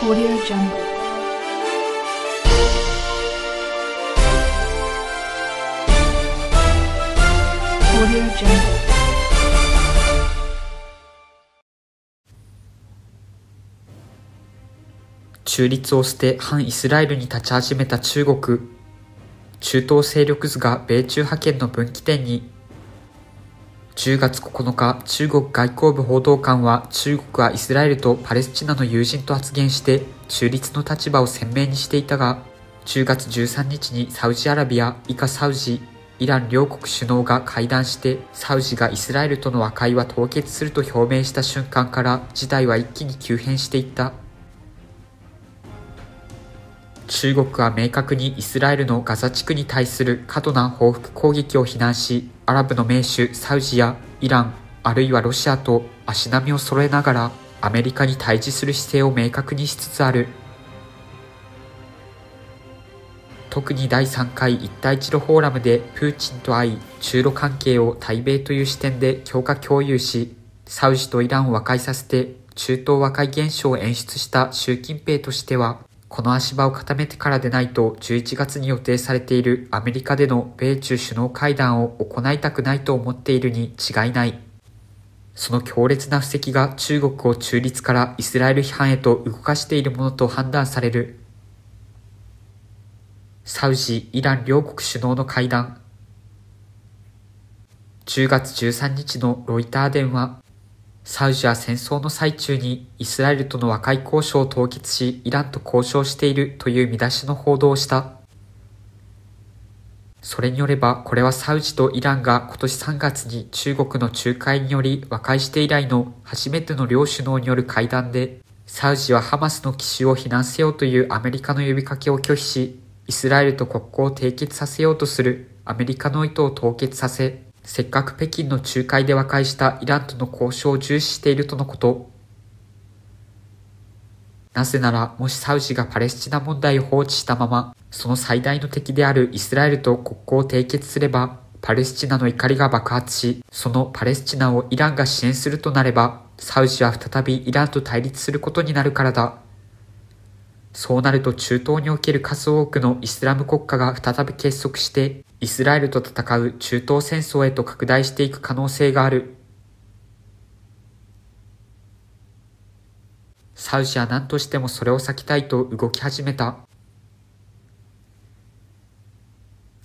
Audio Jungle. Audio Jungle. 中立を捨て反イスラエルに立ち始めた中国中東勢力図が米中覇権の分岐点に10月9日、中国外交部報道官は中国はイスラエルとパレスチナの友人と発言して中立の立場を鮮明にしていたが、10月13日にサウジアラビア、以下サウジ、イラン両国首脳が会談してサウジがイスラエルとの和解は凍結すると表明した瞬間から事態は一気に急変していった。中国は明確にイスラエルのガザ地区に対する過度な報復攻撃を非難し、アラブの盟主サウジやイラン、あるいはロシアと足並みを揃えながらアメリカに対峙する姿勢を明確にしつつある。特に第3回一帯一路フォーラムでプーチンと会い、中ロ関係を対米という視点で強化共有し、サウジとイランを和解させて中東和解現象を演出した習近平としては、この足場を固めてからでないと11月に予定されているアメリカでの米中首脳会談を行いたくないと思っているに違いない。その強烈な布石が中国を中立からイスラエル批判へと動かしているものと判断される。サウジ、イラン両国首脳の会談。10月13日のロイター電話。サウジは戦争の最中にイスラエルとの和解交渉を凍結し、イランと交渉しているという見出しの報道をした。それによれば、これはサウジとイランが今年3月に中国の仲介により和解して以来の初めての両首脳による会談で、サウジはハマスの奇襲を非難せよというアメリカの呼びかけを拒否し、イスラエルと国交を締結させようとするアメリカの意図を凍結させ、せっかく北京の仲介で和解したイランとの交渉を重視しているとのこと。なぜなら、もしサウジがパレスチナ問題を放置したまま、その最大の敵であるイスラエルと国交を締結すれば、パレスチナの怒りが爆発し、そのパレスチナをイランが支援するとなれば、サウジは再びイランと対立することになるからだ。そうなると中東における数多くのイスラム国家が再び結束してイスラエルと戦う中東戦争へと拡大していく可能性がある。サウジは何としてもそれを避けたいと動き始めた。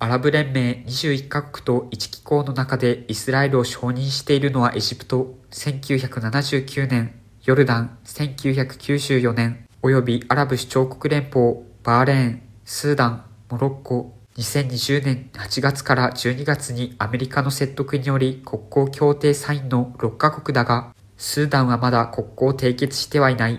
アラブ連盟21カ国と1機構の中でイスラエルを承認しているのはエジプト、1979年、ヨルダン、1994年、およびアラブ首長国連邦、バーレーン、スーダン、モロッコ、2020年8月から12月にアメリカの説得により国交協定サインの6カ国だが、スーダンはまだ国交を締結してはいない。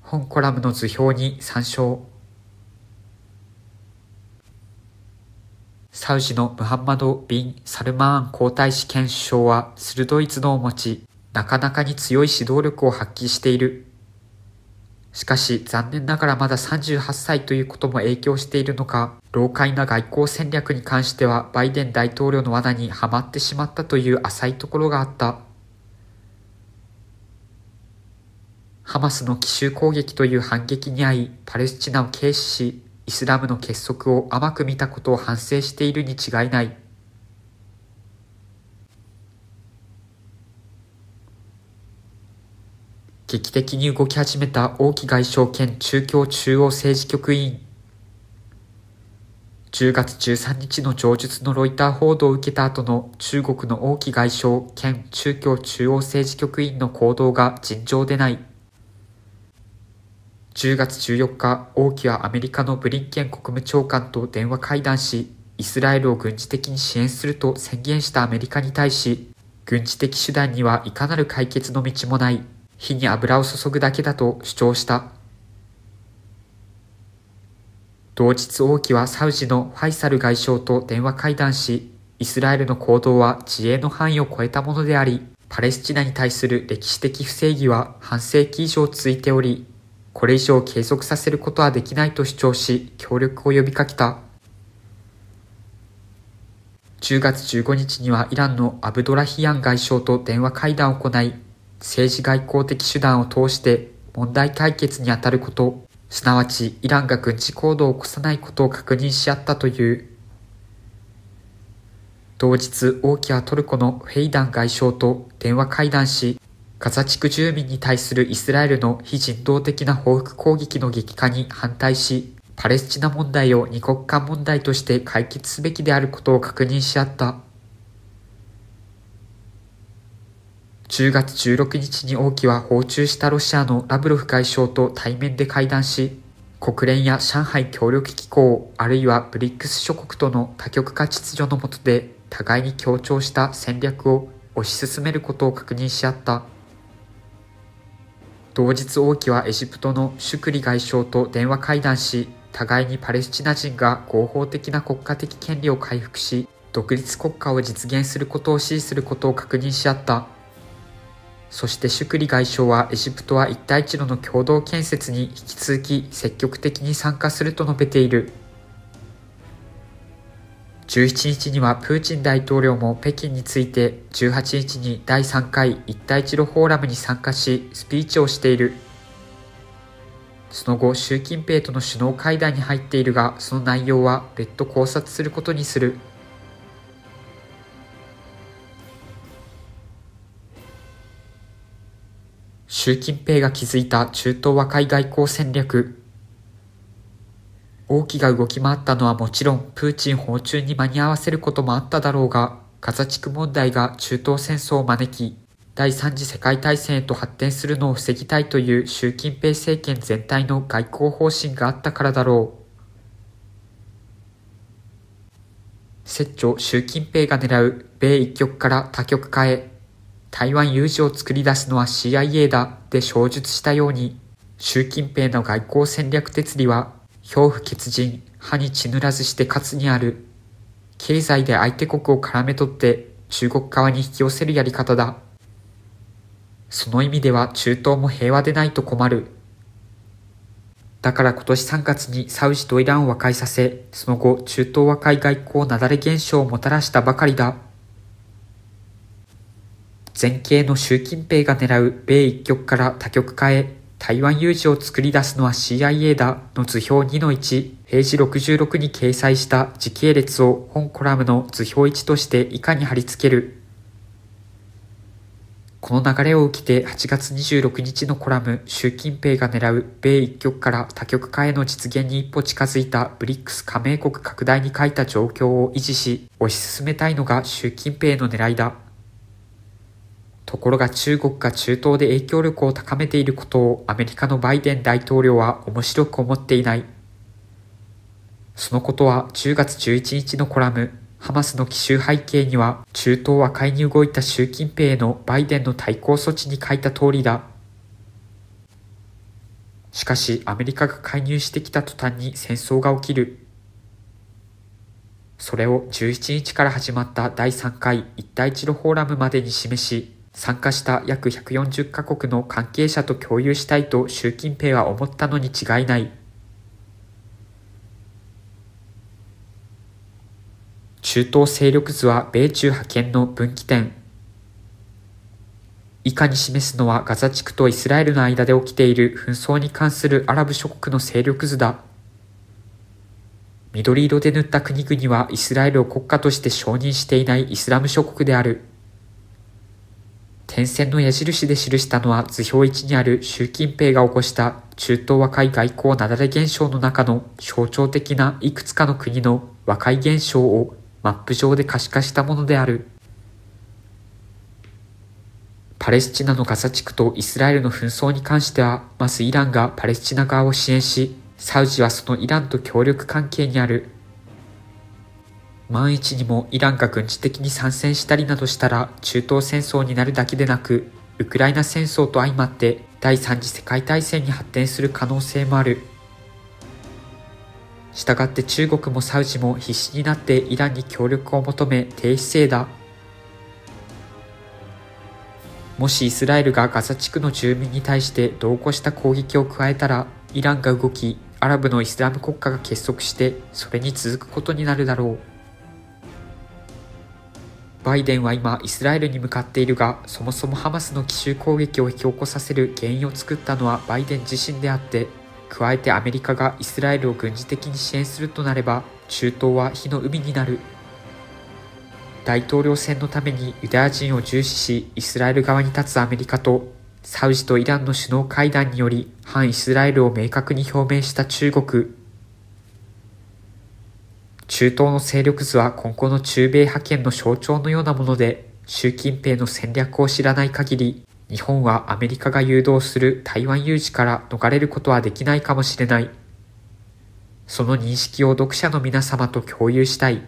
本コラムの図表に参照。サウジのムハンマド・ビン・サルマーン皇太子兼首相は鋭い頭脳を持ち、なかなかに強い指導力を発揮している。しかし残念ながらまだ38歳ということも影響しているのか、老快な外交戦略に関してはバイデン大統領の罠にはまってしまったという浅いところがあった。ハマスの奇襲攻撃という反撃に遭い、パレスチナを軽視し、イスラムの結束を甘く見たことを反省しているに違いない。劇的に動き始めた王毅外相兼中共中央政治局委員。10月13日の上述のロイター報道を受けた後の中国の王毅外相兼中共中央政治局委員の行動が尋常でない。10月14日、王毅はアメリカのブリンケン国務長官と電話会談し、イスラエルを軍事的に支援すると宣言したアメリカに対し、軍事的手段にはいかなる解決の道もない。火に油を注ぐだけだと主張した。同日王毅はサウジのファイサル外相と電話会談し、イスラエルの行動は自衛の範囲を超えたものであり、パレスチナに対する歴史的不正義は半世紀以上続いており、これ以上継続させることはできないと主張し、協力を呼びかけた。10月15日にはイランのアブドラヒアン外相と電話会談を行い、政治外交的手段を通して問題解決にあたること、すなわちイランが軍事行動を起こさないことを確認し合ったという。同日、王きはトルコのフェイダン外相と電話会談し、ガザ地区住民に対するイスラエルの非人道的な報復攻撃の激化に反対し、パレスチナ問題を二国間問題として解決すべきであることを確認し合った。10月16日に王毅は訪中したロシアのラブロフ外相と対面で会談し、国連や上海協力機構、あるいはブリックス諸国との多極化秩序の下で互いに協調した戦略を推し進めることを確認し合った。同日王毅はエジプトのシュクリ外相と電話会談し、互いにパレスチナ人が合法的な国家的権利を回復し、独立国家を実現することを支持することを確認し合った。そしてシュクリ外相はエジプトは一帯一路の共同建設に引き続き積極的に参加すると述べている17日にはプーチン大統領も北京について18日に第3回一帯一路フォーラムに参加しスピーチをしているその後習近平との首脳会談に入っているがその内容は別途考察することにする習近平が築いた中東和解外交戦略。王毅が動き回ったのはもちろん、プーチン訪中に間に合わせることもあっただろうが、ガザ地区問題が中東戦争を招き、第三次世界大戦へと発展するのを防ぎたいという習近平政権全体の外交方針があったからだろう。摂著習近平が狙う米一極から多極化へ。台湾有事を作り出すのは CIA だで衝述したように、習近平の外交戦略哲理は、表不欠人、歯に血塗らずして勝つにある。経済で相手国を絡め取って中国側に引き寄せるやり方だ。その意味では中東も平和でないと困る。だから今年3月にサウジとイランを和解させ、その後中東和解外交なだれ現象をもたらしたばかりだ。前景の習近平が狙う米一極から多極化へ台湾有事を作り出すのは CIA だの図表2の1、ページ66に掲載した時系列を本コラムの図表1として以下に貼り付ける。この流れを受けて8月26日のコラム、習近平が狙う米一極から多極化への実現に一歩近づいた BRICS 加盟国拡大に書いた状況を維持し、推し進めたいのが習近平の狙いだ。ところが中国が中東で影響力を高めていることをアメリカのバイデン大統領は面白く思っていない。そのことは10月11日のコラム、ハマスの奇襲背景には中東和解に動いた習近平へのバイデンの対抗措置に書いた通りだ。しかしアメリカが介入してきた途端に戦争が起きる。それを17日から始まった第3回一帯一路フォーラムまでに示し、参加した約140カ国の関係者と共有したいと習近平は思ったのに違いない。中東勢力図は米中派遣の分岐点。以下に示すのはガザ地区とイスラエルの間で起きている紛争に関するアラブ諸国の勢力図だ。緑色で塗った国々はイスラエルを国家として承認していないイスラム諸国である。点線の矢印で記したのは図表1にある習近平が起こした中東和解外交なだれ現象の中の象徴的ないくつかの国の和解現象をマップ上で可視化したものである。パレスチナのガザ地区とイスラエルの紛争に関しては、まずイランがパレスチナ側を支援し、サウジはそのイランと協力関係にある万一にもイランが軍事的に参戦したりなどしたら中東戦争になるだけでなく、ウクライナ戦争と相まって第3次世界大戦に発展する可能性もある。したがって中国もサウジも必死になってイランに協力を求め低姿勢だ。もしイスラエルがガザ地区の住民に対して同行した攻撃を加えたら、イランが動き、アラブのイスラム国家が結束して、それに続くことになるだろう。バイデンは今イスラエルに向かっているがそもそもハマスの奇襲攻撃を引き起こさせる原因を作ったのはバイデン自身であって加えてアメリカがイスラエルを軍事的に支援するとなれば中東は火の海になる大統領選のためにユダヤ人を重視しイスラエル側に立つアメリカとサウジとイランの首脳会談により反イスラエルを明確に表明した中国中東の勢力図は今後の中米覇権の象徴のようなもので、習近平の戦略を知らない限り、日本はアメリカが誘導する台湾有事から逃れることはできないかもしれない。その認識を読者の皆様と共有したい。